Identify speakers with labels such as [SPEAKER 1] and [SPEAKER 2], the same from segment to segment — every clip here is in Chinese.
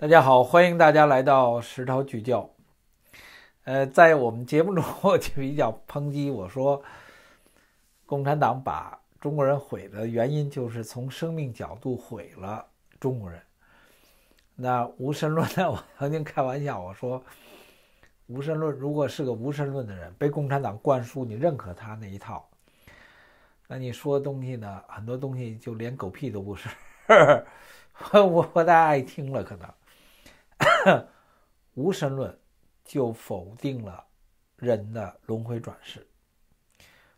[SPEAKER 1] 大家好，欢迎大家来到《石涛聚焦》。呃，在我们节目中，我就比较抨击，我说共产党把中国人毁的原因，就是从生命角度毁了中国人。那无神论呢？我曾经开玩笑，我说无神论如果是个无神论的人，被共产党灌输，你认可他那一套，那你说东西呢，很多东西就连狗屁都不是。我我大爱听了，可能。无神论就否定了人的轮回转世，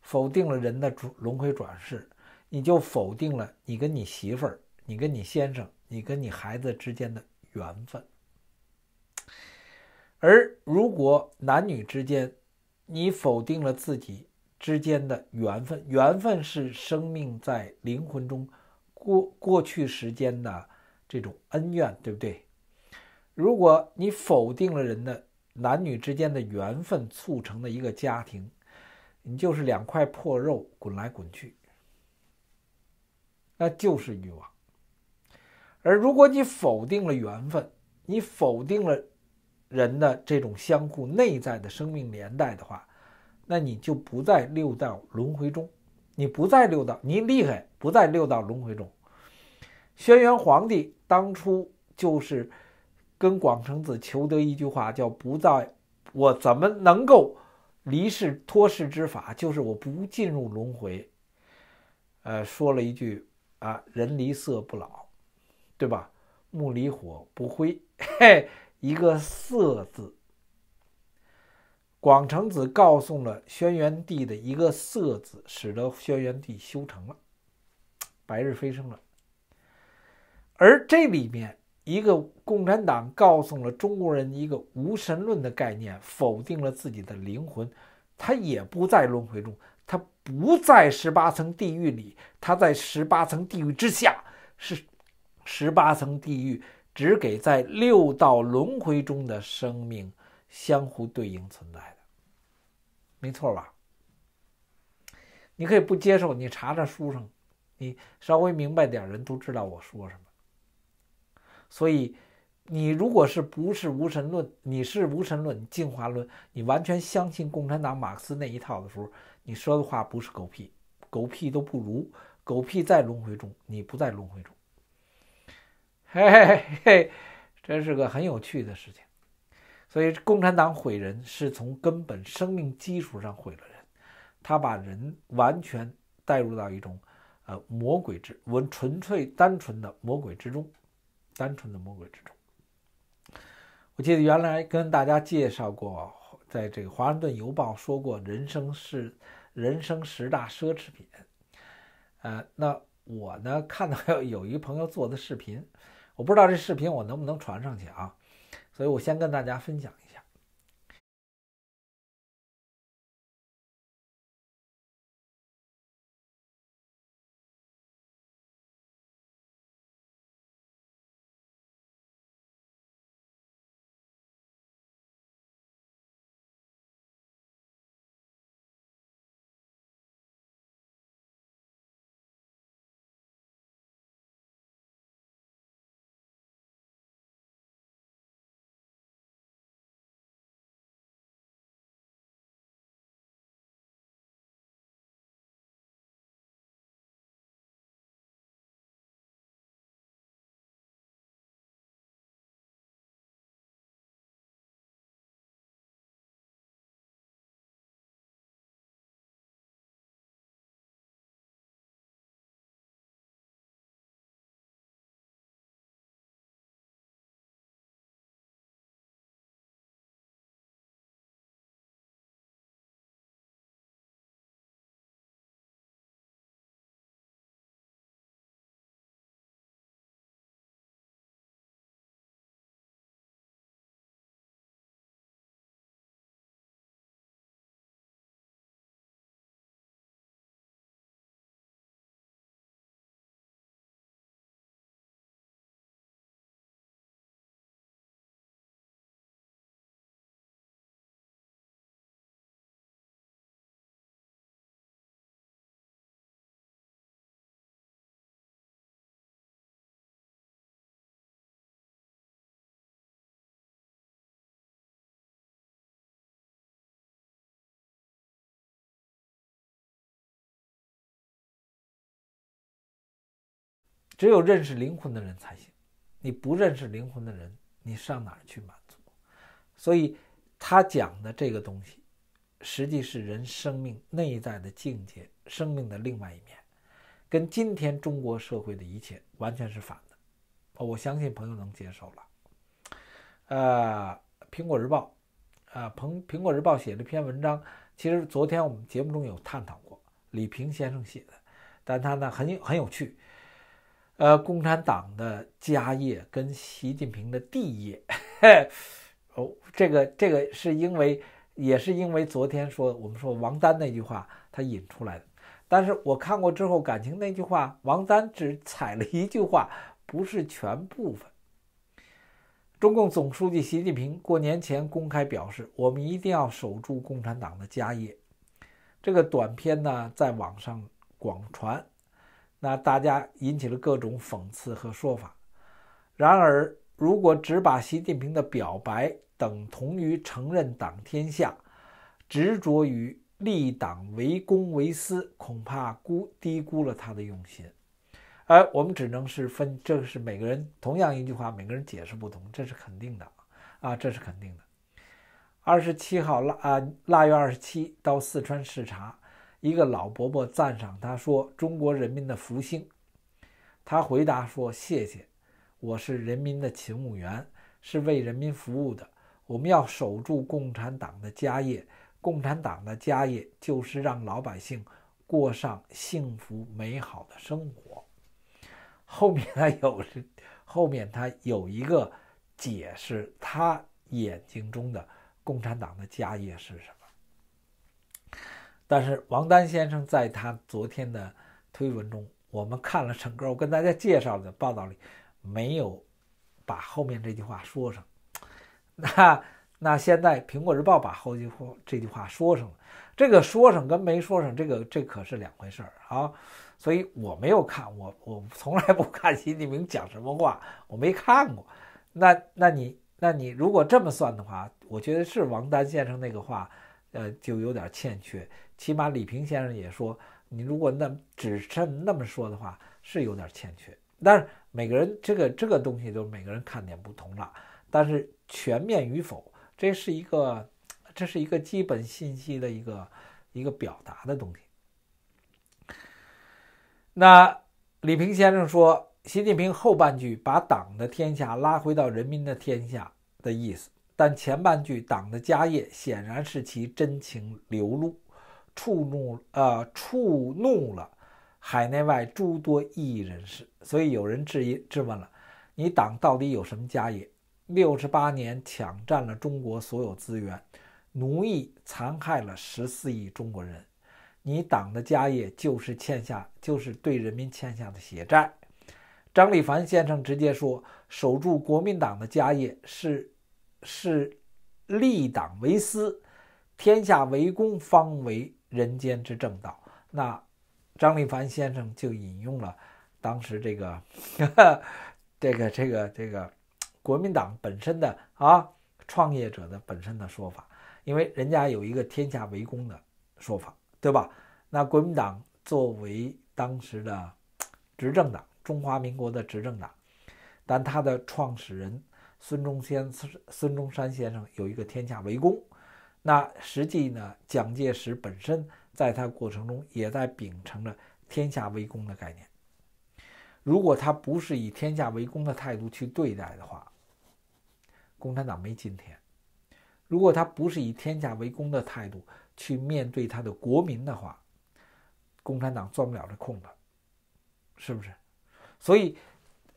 [SPEAKER 1] 否定了人的轮回转世，你就否定了你跟你媳妇儿、你跟你先生、你跟你孩子之间的缘分。而如果男女之间，你否定了自己之间的缘分，缘分是生命在灵魂中过过去时间的这种恩怨，对不对？如果你否定了人的男女之间的缘分促成的一个家庭，你就是两块破肉滚来滚去，那就是欲望。而如果你否定了缘分，你否定了人的这种相互内在的生命连带的话，那你就不在六道轮回中，你不在六道，你厉害，不在六道轮回中。轩辕皇帝当初就是。跟广成子求得一句话，叫“不在我怎么能够离世脱世之法”，就是我不进入轮回。呃，说了一句啊，“人离色不老，对吧？木离火不灰。”嘿，一个“色”字。广成子告诉了轩辕帝的一个“色”字，使得轩辕帝修成了，白日飞升了。而这里面。一个共产党告诉了中国人一个无神论的概念，否定了自己的灵魂，他也不在轮回中，他不在十八层地狱里，他在十八层地狱之下，是十八层地狱只给在六道轮回中的生命相互对应存在的，没错吧？你可以不接受，你查查书上，你稍微明白点人都知道我说什么。所以，你如果是不是无神论，你是无神论、进化论，你完全相信共产党、马克思那一套的时候，你说的话不是狗屁，狗屁都不如，狗屁在轮回中，你不在轮回中。嘿嘿嘿，这是个很有趣的事情。所以，共产党毁人是从根本生命基础上毁了人，他把人完全带入到一种呃魔鬼之、纯纯粹单纯的魔鬼之中。单纯的魔鬼之中，我记得原来跟大家介绍过，在这个《华盛顿邮报》说过，人生是人生十大奢侈品。呃，那我呢看到有一朋友做的视频，我不知道这视频我能不能传上去啊，所以我先跟大家分享一下。只有认识灵魂的人才行。你不认识灵魂的人，你上哪儿去满足？所以他讲的这个东西，实际是人生命内在的境界，生命的另外一面，跟今天中国社会的一切完全是反的。我相信朋友能接受了。呃，苹果日报，啊，彭苹果日报写了篇文章，其实昨天我们节目中有探讨过，李平先生写的，但他呢很很有趣。呃，共产党的家业跟习近平的地业，哦，这个这个是因为也是因为昨天说我们说王丹那句话，他引出来的。但是我看过之后，感情那句话，王丹只采了一句话，不是全部分。中共总书记习近平过年前公开表示，我们一定要守住共产党的家业。这个短片呢，在网上广传。那大家引起了各种讽刺和说法。然而，如果只把习近平的表白等同于承认党天下，执着于立党为公为私，恐怕估低估了他的用心。哎，我们只能是分，这是每个人同样一句话，每个人解释不同，这是肯定的啊，这是肯定的。二十七号腊啊腊月二十七到四川视察。一个老伯伯赞赏他说：“中国人民的福星。”他回答说：“谢谢，我是人民的勤务员，是为人民服务的。我们要守住共产党的家业，共产党的家业就是让老百姓过上幸福美好的生活。”后面他有，后面他有一个解释，他眼睛中的共产党的家业是什么？但是王丹先生在他昨天的推文中，我们看了整个我跟大家介绍的报道里，没有把后面这句话说上。那那现在《苹果日报》把后句话这句话说上了，这个说上跟没说上，这个这可是两回事儿啊。所以我没有看，我我从来不看习近平讲什么话，我没看过。那那你那你如果这么算的话，我觉得是王丹先生那个话。呃，就有点欠缺。起码李平先生也说，你如果那只趁那么说的话，是有点欠缺。但是每个人这个这个东西，就是每个人看点不同了。但是全面与否，这是一个这是一个基本信息的一个一个表达的东西。那李平先生说，习近平后半句把党的天下拉回到人民的天下的意思。但前半句“党的家业”显然是其真情流露，触怒呃触怒了海内外诸多异议人士，所以有人质疑质问了：“你党到底有什么家业？六十八年抢占了中国所有资源，奴役残害了十四亿中国人，你党的家业就是欠下，就是对人民欠下的血债。”张立凡先生直接说：“守住国民党的家业是。”是立党为私，天下为公，方为人间之正道。那张立凡先生就引用了当时这个这个这个这个国民党本身的啊创业者的本身的说法，因为人家有一个“天下为公”的说法，对吧？那国民党作为当时的执政党，中华民国的执政党，但他的创始人。孙中山孙中山先生有一个天下为公，那实际呢，蒋介石本身在他过程中也在秉承着天下为公的概念。如果他不是以天下为公的态度去对待的话，共产党没今天；如果他不是以天下为公的态度去面对他的国民的话，共产党钻不了这空子，是不是？所以。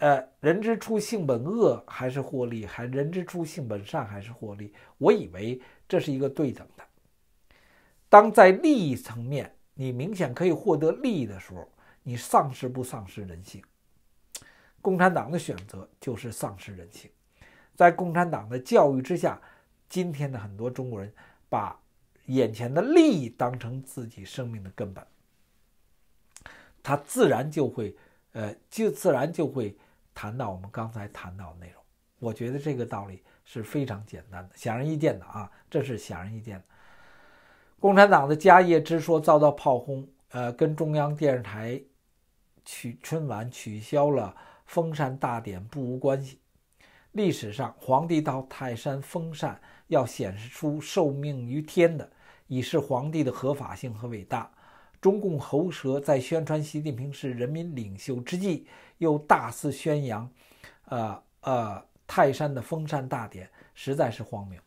[SPEAKER 1] 呃，人之初性本恶还是获利？还人之初性本善还是获利？我以为这是一个对等的。当在利益层面，你明显可以获得利益的时候，你丧失不丧失人性？共产党的选择就是丧失人性。在共产党的教育之下，今天的很多中国人把眼前的利益当成自己生命的根本，他自然就会，呃，就自然就会。谈到我们刚才谈到的内容，我觉得这个道理是非常简单的，显而易见的啊，这是显而易见的。共产党的家业之说遭到炮轰，呃，跟中央电视台取春晚取消了封禅大典不无关系。历史上，皇帝到泰山封禅，要显示出受命于天的，以示皇帝的合法性和伟大。中共喉舌在宣传习近平是人民领袖之际，又大肆宣扬，呃呃，泰山的封禅大典，实在是荒谬。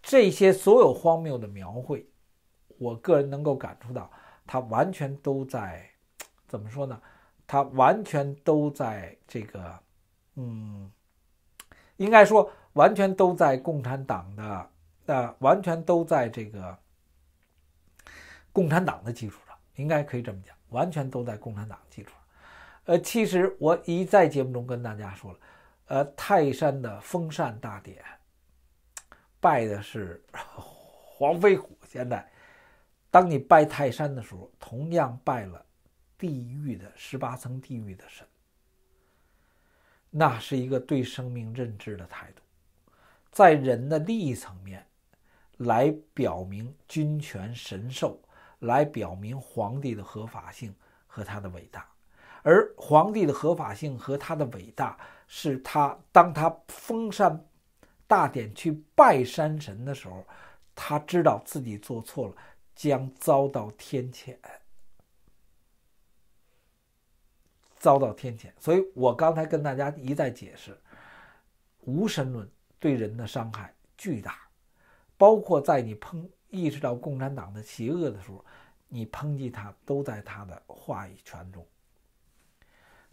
[SPEAKER 1] 这些所有荒谬的描绘，我个人能够感触到，它完全都在，怎么说呢？它完全都在这个，嗯，应该说，完全都在共产党的，呃，完全都在这个。共产党的基础上，应该可以这么讲，完全都在共产党基础上。呃，其实我一在节目中跟大家说了，呃，泰山的封禅大典拜的是黄飞虎，现在当你拜泰山的时候，同样拜了地狱的十八层地狱的神，那是一个对生命认知的态度，在人的利益层面来表明君权神授。来表明皇帝的合法性和他的伟大，而皇帝的合法性和他的伟大，是他当他封山大典去拜山神的时候，他知道自己做错了，将遭到天谴，遭到天谴。所以我刚才跟大家一再解释，无神论对人的伤害巨大，包括在你烹。意识到共产党的邪恶的时候，你抨击他都在他的话语权中。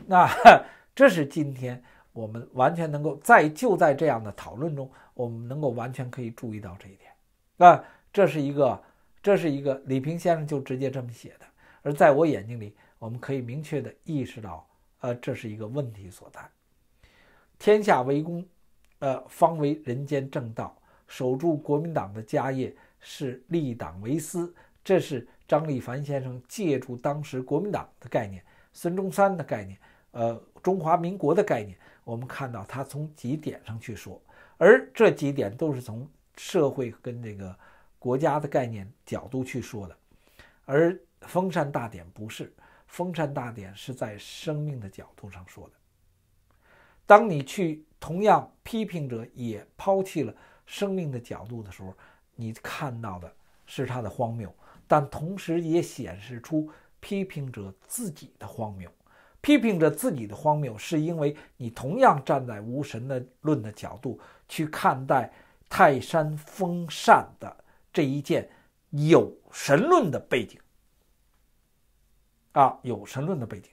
[SPEAKER 1] 那 这是今天我们完全能够在就在这样的讨论中，我们能够完全可以注意到这一点。那这是一个，这是一个李平先生就直接这么写的。而在我眼睛里，我们可以明确的意识到，呃，这是一个问题所在。天下为公，呃，方为人间正道。守住国民党的家业。是立党为私，这是张立凡先生借助当时国民党的概念、孙中山的概念、呃中华民国的概念，我们看到他从几点上去说，而这几点都是从社会跟这个国家的概念角度去说的，而封禅大典不是，封禅大典是在生命的角度上说的。当你去同样批评者也抛弃了生命的角度的时候。你看到的是他的荒谬，但同时也显示出批评者自己的荒谬。批评者自己的荒谬，是因为你同样站在无神的论的角度去看待泰山封禅的这一件有神论的背景，啊，有神论的背景。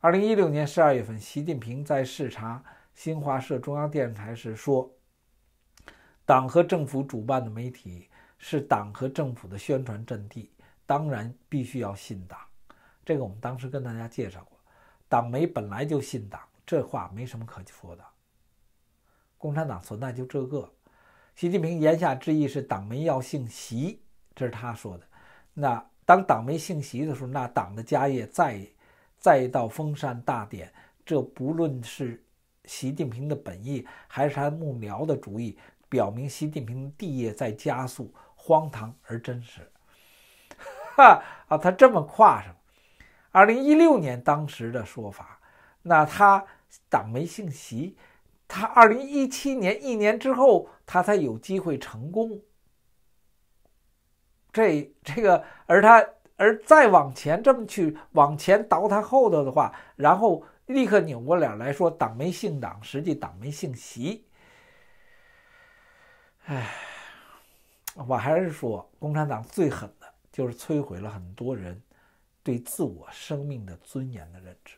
[SPEAKER 1] 二零一六年十二月份，习近平在视察新华社中央电视台时说。党和政府主办的媒体是党和政府的宣传阵地，当然必须要信党。这个我们当时跟大家介绍过，党媒本来就信党，这话没什么可说的。共产党存在就这个，习近平言下之意是党媒要姓习，这是他说的。那当党媒姓习的时候，那党的家业再再到封山大典，这不论是习近平的本意，还是他幕僚的主意。表明习近平地业在加速，荒唐而真实。哈啊，他这么跨上。二零一六年当时的说法，那他党没姓习，他二零一七年一年之后，他才有机会成功。这这个，而他而再往前这么去往前倒他后头的话，然后立刻扭过脸来说党没姓党，实际党没姓习。唉，我还是说，共产党最狠的，就是摧毁了很多人对自我生命的尊严的认知。